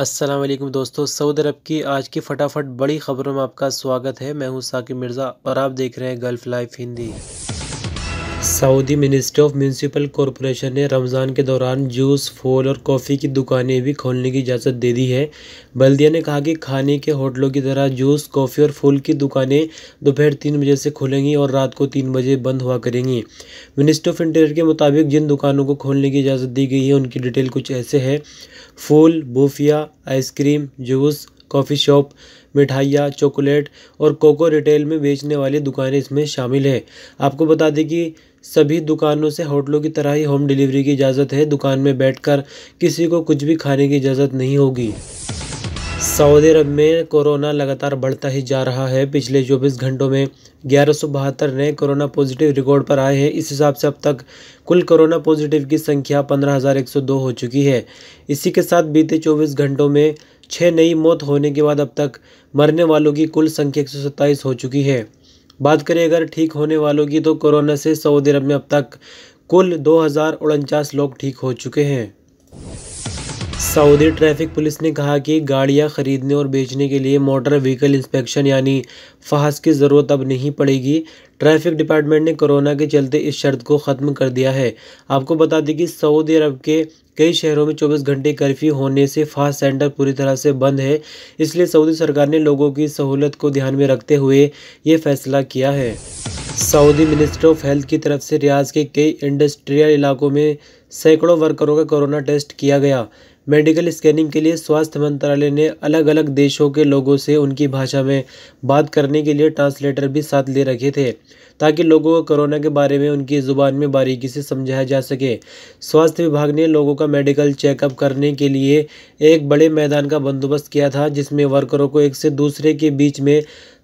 असलम दोस्तों सऊदी अरब की आज की फटाफट बड़ी खबरों में आपका स्वागत है मैं हूं साकिब मिर्ज़ा और आप देख रहे हैं Gulf life Hindi Saudi ministry of municipal corporation ने रमज़ान के दौरान जूस फूल और कॉफ़ी की दुकानें भी खोलने की इजाज़त दे दी है बल्दिया ने कहा कि खाने के होटलों की तरह जूस कॉफ़ी और फूल की दुकानें दोपहर तीन बजे से खुलेंगी और रात को तीन बजे बंद हुआ करेंगी मिनिस्ट्री ऑफ इंटीरियर के मुताबिक जिन दुकानों को खोलने की इजाज़त दी गई है उनकी डिटेल कुछ ऐसे है फूल बूफिया आइसक्रीम जूस कॉफ़ी शॉप मिठाइयाँ चॉकलेट और कोको रिटेल में बेचने वाली दुकानें इसमें शामिल हैं आपको बता दें कि सभी दुकानों से होटलों की तरह ही होम डिलीवरी की इजाज़त है दुकान में बैठकर किसी को कुछ भी खाने की इजाज़त नहीं होगी सऊदी अरब में कोरोना लगातार बढ़ता ही जा रहा है पिछले चौबीस घंटों में ग्यारह नए कोरोना पॉजिटिव रिकॉर्ड पर आए हैं इस हिसाब से अब तक कुल कोरोना पॉजिटिव की संख्या 15,102 हो चुकी है इसी के साथ बीते 24 घंटों में छः नई मौत होने के बाद अब तक मरने वालों की कुल संख्या एक हो चुकी है बात करें अगर ठीक होने वालों की तो कोरोना से सऊदी अरब में अब तक कुल दो लोग ठीक हो चुके हैं सऊदी ट्रैफिक पुलिस ने कहा कि गाड़ियां खरीदने और बेचने के लिए मोटर व्हीकल इंस्पेक्शन यानी फहस की ज़रूरत अब नहीं पड़ेगी ट्रैफिक डिपार्टमेंट ने कोरोना के चलते इस शर्त को ख़त्म कर दिया है आपको बता दें कि सऊदी अरब के कई शहरों में 24 घंटे कर्फ्यू होने से फास्ट सेंटर पूरी तरह से बंद है इसलिए सऊदी सरकार ने लोगों की सहूलत को ध्यान में रखते हुए ये फैसला किया है सऊदी मिनिस्ट्री ऑफ हेल्थ की तरफ से रियाज के कई इंडस्ट्रियल इलाकों में सैकड़ों वर्करों का कोरोना टेस्ट किया गया मेडिकल स्कैनिंग के लिए स्वास्थ्य मंत्रालय ने अलग अलग देशों के लोगों से उनकी भाषा में बात करने के लिए ट्रांसलेटर भी साथ ले रखे थे ताकि लोगों को कोरोना के बारे में उनकी ज़ुबान में बारीकी से समझाया जा सके स्वास्थ्य विभाग ने लोगों का मेडिकल चेकअप करने के लिए एक बड़े मैदान का बंदोबस्त किया था जिसमें वर्करों को एक से दूसरे के बीच में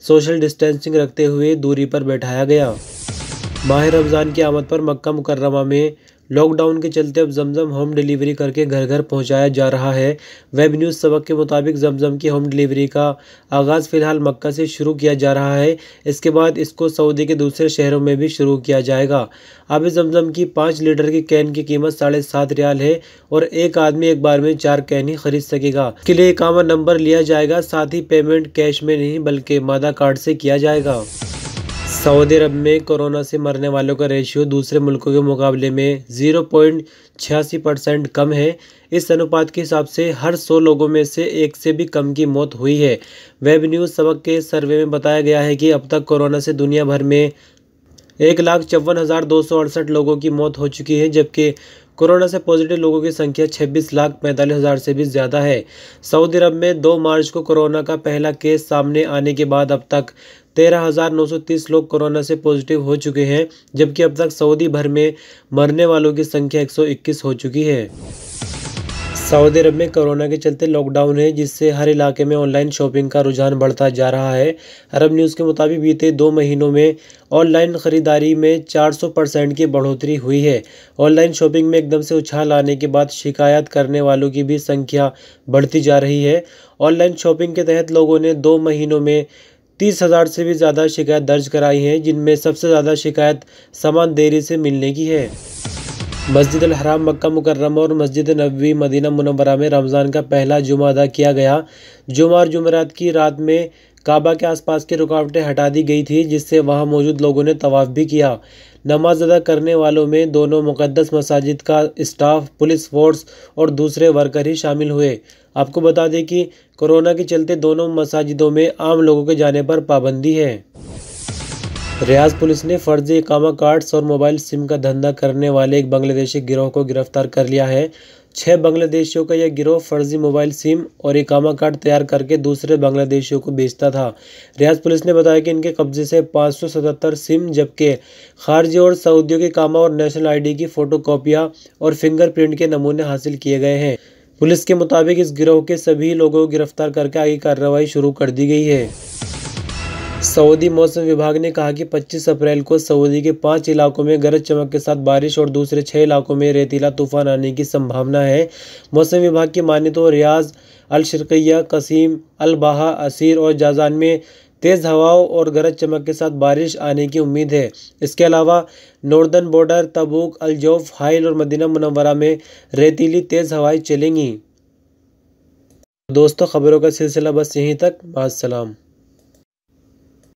सोशल डिस्टेंसिंग रखते हुए दूरी पर बैठाया गया माहिर रमज़ान की आमद पर मक्का मुकर्रमा में लॉकडाउन के चलते अब जमजम होम डिलीवरी करके घर घर पहुंचाया जा रहा है वेब न्यूज़ सबक के मुताबिक जमजम की होम डिलीवरी का आगाज़ फ़िलहाल मक्का से शुरू किया जा रहा है इसके बाद इसको सऊदी के दूसरे शहरों में भी शुरू किया जाएगा अब जमजम की पाँच लीटर की कैन की कीमत साढ़े सात रियाल है और एक आदमी एक बार में चार कैन ही खरीद सकेगा के लिए इकामा नंबर लिया जाएगा साथ ही पेमेंट कैश में नहीं बल्कि मादा कार्ड से किया जाएगा सऊदी अरब में कोरोना से मरने वालों का रेशियो दूसरे मुल्कों के मुकाबले में ज़ीरो पॉइंट छियासी परसेंट कम है इस अनुपात के हिसाब से हर सौ लोगों में से एक से भी कम की मौत हुई है वेब न्यूज़ सबक के सर्वे में बताया गया है कि अब तक कोरोना से दुनिया भर में एक लाख चौवन हज़ार दो सौ अड़सठ लोगों की मौत हो चुकी है जबकि कोरोना से पॉजिटिव लोगों की संख्या छब्बीस लाख पैंतालीस हज़ार से भी ज़्यादा है सऊदी अरब में दो मार्च को कोरोना का पहला केस सामने आने के बाद अब तक तेरह हज़ार नौ सौ तीस लोग कोरोना से पॉजिटिव हो चुके हैं जबकि अब तक सऊदी भर में मरने वालों की संख्या एक सौ इक्कीस हो चुकी है सऊदी अरब में कोरोना के चलते लॉकडाउन है जिससे हर इलाके में ऑनलाइन शॉपिंग का रुझान बढ़ता जा रहा है अरब न्यूज़ के मुताबिक बीते दो महीनों में ऑनलाइन ख़रीदारी में 400 परसेंट की बढ़ोतरी हुई है ऑनलाइन शॉपिंग में एकदम से उछाल आने के बाद शिकायत करने वालों की भी संख्या बढ़ती जा रही है ऑनलाइन शॉपिंग के तहत लोगों ने दो महीनों में तीस हज़ार से भी ज़्यादा शिकायत दर्ज कराई हैं जिनमें सबसे ज़्यादा शिकायत सामान देरी से मिलने की है मस्जिद हराम मक्का मुकर्रम और मस्जिद नबी मदीना मुनवरा में रमज़ान का पहला जुमा अदा किया गया जुमा और जुमरात की रात में काबा के आसपास की रुकावटें हटा दी गई थी जिससे वहां मौजूद लोगों ने तवाफ़ भी किया नमाज अदा करने वालों में दोनों मुकदस मसाजिद का स्टाफ पुलिस फोर्स और दूसरे वर्कर ही शामिल हुए आपको बता दें कि कोरोना के चलते दोनों मसाजिदों में आम लोगों के जाने पर पाबंदी है रियाज पुलिस ने फर्जी इकामा कार्ड्स और मोबाइल सिम का धंधा करने वाले एक बांग्लादेशी गिरोह को गिरफ्तार कर लिया है छः बांग्लादेशियों का यह गिरोह फर्जी मोबाइल सिम और इकामा कार्ड तैयार करके दूसरे बांग्लादेशियों को बेचता था रियाज पुलिस ने बताया कि इनके कब्जे से 577 सिम जबकि खारजी और सऊदियों के कामा और नेशनल आईडी की फ़ोटोकॉपियाँ और फिंगरप्रिंट के नमूने हासिल किए गए हैं पुलिस के मुताबिक इस गिरोह के सभी लोगों को गिरफ्तार करके आगे कार्रवाई शुरू कर दी गई है सऊदी मौसम विभाग ने कहा कि 25 अप्रैल को सऊदी के पाँच इलाकों में गरज चमक के साथ बारिश और दूसरे छः इलाकों में रेतीला तूफान आने की संभावना है मौसम विभाग की माने तो रियाज अल शर्किया कसीम अल बाहा असीर और जाजान में तेज़ हवाओं और गरज चमक के साथ बारिश आने की उम्मीद है इसके अलावा नॉर्दर्न बॉर्डर तबूक अलजौफ हाइल और मदीना मुनवरा में रेतीली तेज़ हवाएं चलेंगी दोस्तों खबरों का सिलसिला बस यहीं तक सलाम